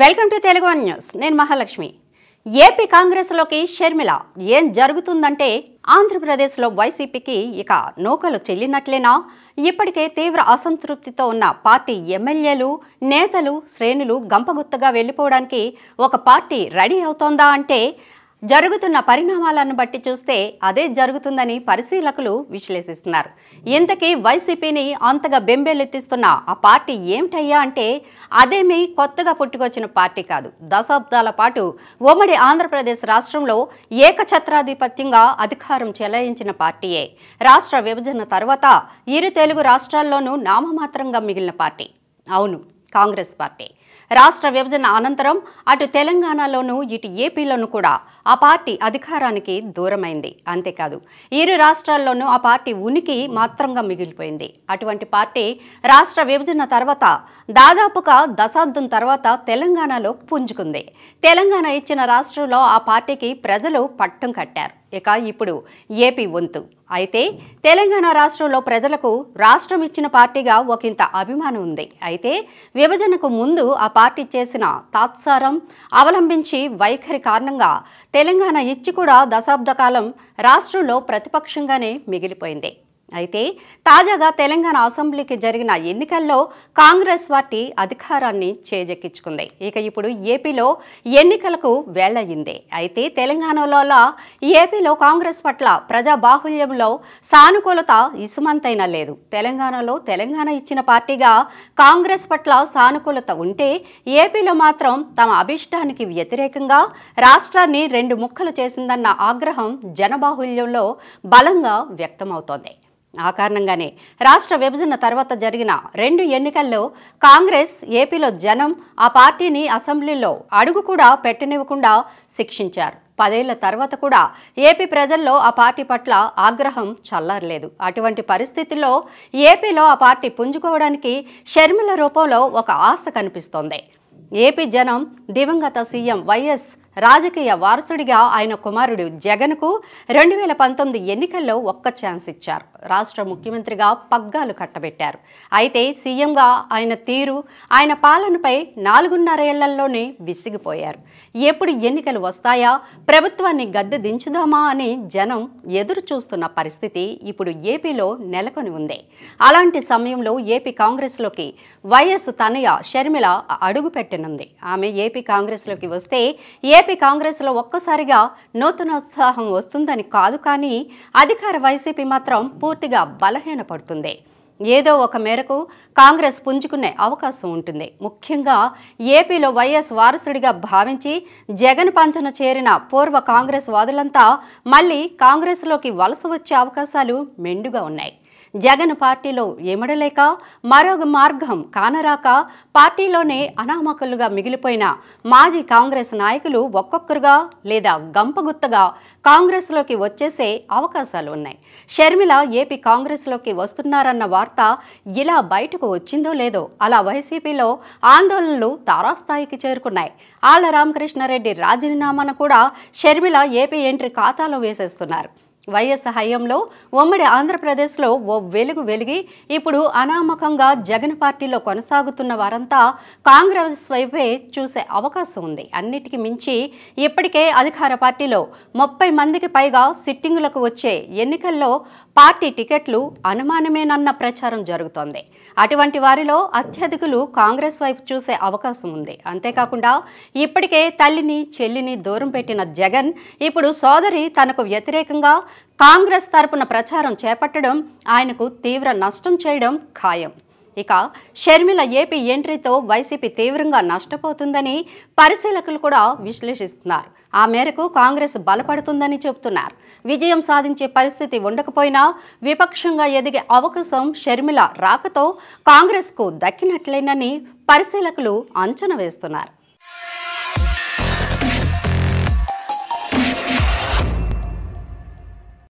welcome to Telugu news నేను Mahalakshmi AP కాంగ్రెస్లోకి షర్మిల ఏం జరుగుతుందంటే ఆంధ్రప్రదేశ్లో వైసీపీకి ఇక నూకలు చెల్లినట్లేనా ఇప్పటికే తీవ్ర అసంతృప్తితో ఉన్న పార్టీ ఎమ్మెల్యేలు నేతలు శ్రేణులు గంపగుత్తగా వెళ్ళిపోవడానికి ఒక పార్టీ రెడీ అవుతోందా అంటే జరుగుతున్న పరిణామాలను బట్టి చూస్తే అదే జరుగుతుందని పరిశీలకులు విశ్లేషిస్తున్నారు ఇంతకీ వైసీపీని అంతగా బెంబేలెత్తిస్తున్న ఆ పార్టీ ఏమిటయ్యా అంటే అదేమీ కొత్తగా పుట్టుకొచ్చిన పార్టీ కాదు దశాబ్దాల పాటు ఉమ్మడి ఆంధ్రప్రదేశ్ రాష్ట్రంలో ఏకఛత్రాధిపత్యంగా అధికారం చెలాయించిన పార్టీయే రాష్ట్ర విభజన తర్వాత ఇరు తెలుగు రాష్ట్రాల్లోనూ నామమాత్రంగా మిగిలిన పార్టీ అవును కాంగ్రెస్ పార్టీ రాష్ట్ర విభజన అనంతరం అటు తెలంగాణలోనూ ఇటు ఏపీలోనూ కూడా ఆ పార్టీ అధికారానికి దూరమైంది అంతేకాదు ఇరు రాష్ట్రాల్లోనూ ఆ పార్టీ ఉనికి మాత్రంగా మిగిలిపోయింది అటువంటి పార్టీ రాష్ట్ర విభజన తర్వాత దాదాపుగా దశాబ్దం తర్వాత తెలంగాణలో పుంజుకుంది తెలంగాణ ఇచ్చిన రాష్ట్రంలో ఆ పార్టీకి ప్రజలు పట్టం కట్టారు ఇక ఇప్పుడు ఏపీ వంతు అయితే తెలంగాణ రాష్ట్రంలో ప్రజలకు రాష్ట్రం ఇచ్చిన పార్టీగా ఒకంత అభిమానం ఉంది అయితే విభజనకు ముందు ఆ పార్టీ చేసిన తాత్సారం అవలంబించి వైఖరి కారణంగా తెలంగాణ ఇచ్చి కూడా దశాబ్ద కాలం రాష్ట్రంలో ప్రతిపక్షంగానే మిగిలిపోయింది అయితే తాజాగా తెలంగాణ అసెంబ్లీకి జరిగిన ఎన్నికల్లో కాంగ్రెస్ పార్టీ అధికారాన్ని చేజెక్కించుకుంది ఇక ఇప్పుడు ఏపీలో ఎన్నికలకు వేళయింది అయితే తెలంగాణలో ఏపీలో కాంగ్రెస్ పట్ల ప్రజా బాహుళ్యంలో సానుకూలత ఇసుమంతైనా లేదు తెలంగాణలో తెలంగాణ ఇచ్చిన పార్టీగా కాంగ్రెస్ పట్ల సానుకూలత ఉంటే ఏపీలో మాత్రం తమ అభిష్టానికి వ్యతిరేకంగా రాష్ట్రాన్ని రెండు ముక్కలు చేసిందన్న ఆగ్రహం జనబాహుళ్యంలో బలంగా వ్యక్తమవుతోంది ఆ కారణంగానే రాష్ట్ర విభజన తర్వాత జరిగిన రెండు ఎన్నికల్లో కాంగ్రెస్ ఏపీలో జనం ఆ పార్టీని అసెంబ్లీలో అడుగు కూడా పెట్టనివ్వకుండా శిక్షించారు పదేళ్ల తర్వాత కూడా ఏపీ ప్రజల్లో ఆ పార్టీ పట్ల ఆగ్రహం చల్లారలేదు అటువంటి పరిస్థితుల్లో ఏపీలో ఆ పార్టీ పుంజుకోవడానికి షర్మిల రూపంలో ఒక ఆశ కనిపిస్తోంది ఏపీ జనం దివంగత సీఎం వైఎస్ రాజకీయ వారసుడిగా ఆయన కుమారుడు జగన్కు రెండు వేల పంతొమ్మిది ఎన్నికల్లో ఒక్క ఛాన్స్ ఇచ్చారు రాష్ట్ర ముఖ్యమంత్రిగా పగ్గాలు కట్టబెట్టారు అయితే సీఎంగా ఆయన తీరు ఆయన పాలనపై నాలుగున్నరేళ్లలోనే విసిగిపోయారు ఎప్పుడు ఎన్నికలు వస్తాయా ప్రభుత్వాన్ని గద్దె దించుదామా అని జనం ఎదురు చూస్తున్న పరిస్థితి ఇప్పుడు ఏపీలో నెలకొని ఉంది అలాంటి సమయంలో ఏపీ కాంగ్రెస్లోకి వైఎస్ తనయ షర్మిల అడుగుపెట్టనుంది ఆమె ఏపీ కాంగ్రెస్లోకి వస్తే ఏ ఏపీ కాంగ్రెస్లో ఒక్కసారిగా నూతనోత్సాహం వస్తుందని కాదు కానీ అధికార వైసీపీ మాత్రం పూర్తిగా బలహీనపడుతుంది ఏదో ఒక మేరకు కాంగ్రెస్ పుంజుకునే అవకాశం ఉంటుంది ముఖ్యంగా ఏపీలో వైఎస్ వారసుడిగా భావించి జగన్ పంచన చేరిన పూర్వ కాంగ్రెస్ వాదులంతా మళ్ళీ కాంగ్రెస్లోకి వలస వచ్చే అవకాశాలు మెండుగా ఉన్నాయి జగన్ పార్టీలో ఎమడలేక మరో మార్గం కానరాక పార్టీలోనే అనామకులుగా మిగిలిపోయిన మాజీ కాంగ్రెస్ నాయకులు ఒక్కొక్కరుగా లేదా గంపగుత్తగా కాంగ్రెస్లోకి వచ్చేసే అవకాశాలు ఉన్నాయి షర్మిల ఏపీ కాంగ్రెస్లోకి వస్తున్నారన్న వార్త ఇలా బయటకు వచ్చిందో లేదో అలా వైసీపీలో ఆందోళనలు తారాస్థాయికి చేరుకున్నాయి ఆళ్ల రామకృష్ణారెడ్డి రాజీనామాను కూడా షర్మిల ఏపీ ఎంట్రీ ఖాతాలో వేసేస్తున్నారు వైఎస్ హయాంలో ఉమ్మడి ఆంధ్రప్రదేశ్లో ఓ వెలుగు వెలిగి ఇప్పుడు అనామకంగా జగన్ పార్టీలో కొనసాగుతున్న వారంతా కాంగ్రెస్ వైపే చూసే అవకాశం ఉంది అన్నిటికీ మించి ఇప్పటికే అధికార పార్టీలో ముప్పై మందికి పైగా సిట్టింగులకు వచ్చే ఎన్నికల్లో పార్టీ టికెట్లు అనుమానమేనన్న ప్రచారం జరుగుతోంది అటువంటి వారిలో అత్యధికులు కాంగ్రెస్ వైపు చూసే అవకాశం ఉంది అంతేకాకుండా ఇప్పటికే తల్లిని చెల్లిని దూరం పెట్టిన జగన్ ఇప్పుడు సోదరి తనకు వ్యతిరేకంగా కాంగ్రెస్ తరపున ప్రచారం చేపట్టడం ఆయనకు తీవ్ర నష్టం చేయడం ఖాయం ఇక షర్మిల ఏపీ ఎంట్రీతో వైసీపీ తీవ్రంగా నష్టపోతుందని పరిశీలకులు కూడా విశ్లేషిస్తున్నారు ఆ మేరకు కాంగ్రెస్ బలపడుతుందని చెబుతున్నారు విజయం సాధించే పరిస్థితి ఉండకపోయినా విపక్షంగా ఎదిగే అవకాశం షర్మిల రాకతో కాంగ్రెస్కు దక్కినట్లేనని పరిశీలకులు అంచనా వేస్తున్నారు